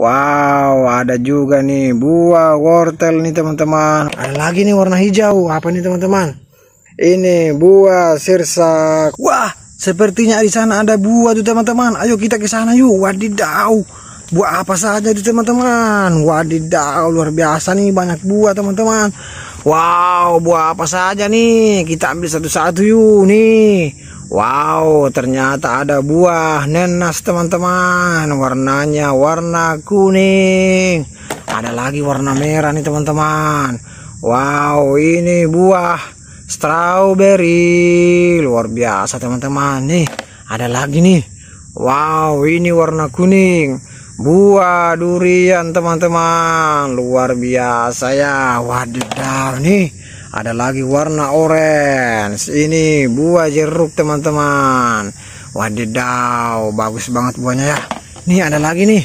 Wow, ada juga nih buah wortel nih teman-teman. Ada lagi nih warna hijau. Apa nih teman-teman? Ini buah sirsak. Wah, sepertinya di sana ada buah tuh teman-teman. Ayo kita ke sana yuk. Wadidau, Buah apa saja tuh teman-teman? Wadidau luar biasa nih banyak buah teman-teman. Wow, buah apa saja nih? Kita ambil satu-satu yuk nih. Wow, ternyata ada buah nenas teman-teman. Warnanya warna kuning. Ada lagi warna merah nih teman-teman. Wow, ini buah strawberry. Luar biasa teman-teman. Nih, ada lagi nih. Wow, ini warna kuning. Buah durian teman-teman. Luar biasa ya. Wadidaw nih. Ada lagi warna orange. Ini buah jeruk teman-teman. Wadidaw, bagus banget buahnya ya. Nih ada lagi nih.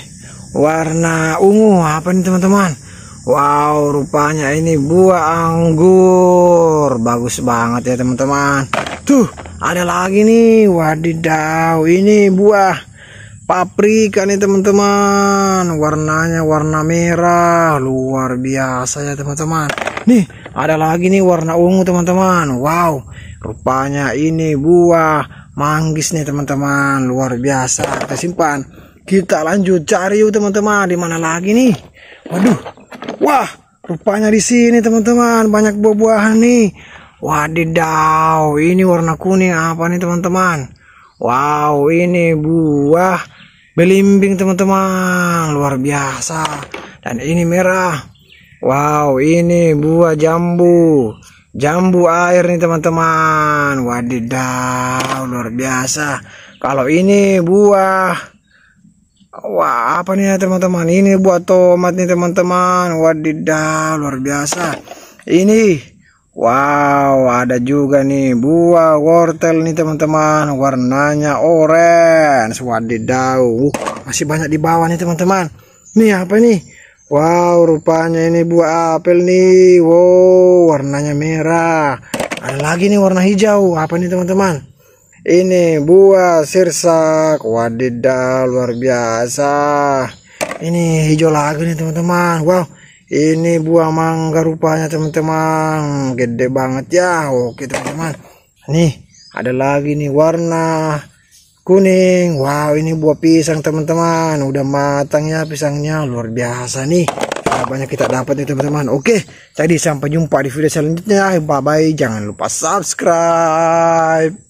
Warna ungu apa nih teman-teman? Wow, rupanya ini buah anggur. Bagus banget ya teman-teman. Tuh, ada lagi nih. Wadidaw, ini buah paprika nih teman-teman warnanya warna merah luar biasa ya teman-teman nih ada lagi nih warna ungu teman-teman. Wow, rupanya ini buah manggis nih teman-teman. Luar biasa. Kita simpan. Kita lanjut cari yuk teman-teman. Di mana lagi nih? Waduh. Wah, rupanya di sini teman-teman banyak buah-buahan nih. Wadidaw, ini warna kuning apa nih teman-teman? Wow, ini buah belimbing teman-teman. Luar biasa. Dan ini merah Wow, ini buah jambu. Jambu air nih teman-teman. Wadidaw, luar biasa. Kalau ini buah Wah, apa nih teman-teman? Ini buah tomat nih teman-teman. Wadidaw, luar biasa. Ini Wow, ada juga nih buah wortel nih teman-teman. Warnanya orange. Wadidaw. Uh, masih banyak di bawah nih teman-teman. Nih apa nih? Wow, rupanya ini buah apel nih. Wow, warnanya merah. Ada lagi nih warna hijau. Apa nih teman-teman? Ini buah sirsak. Wadidaw, luar biasa. Ini hijau lagi nih teman-teman. Wow, ini buah mangga rupanya teman-teman. Gede banget ya. Oke teman-teman. Nih, ada lagi nih warna kuning wow ini buah pisang teman-teman udah matang ya pisangnya luar biasa nih banyak kita dapat nih teman-teman oke jadi sampai jumpa di video selanjutnya bye bye jangan lupa subscribe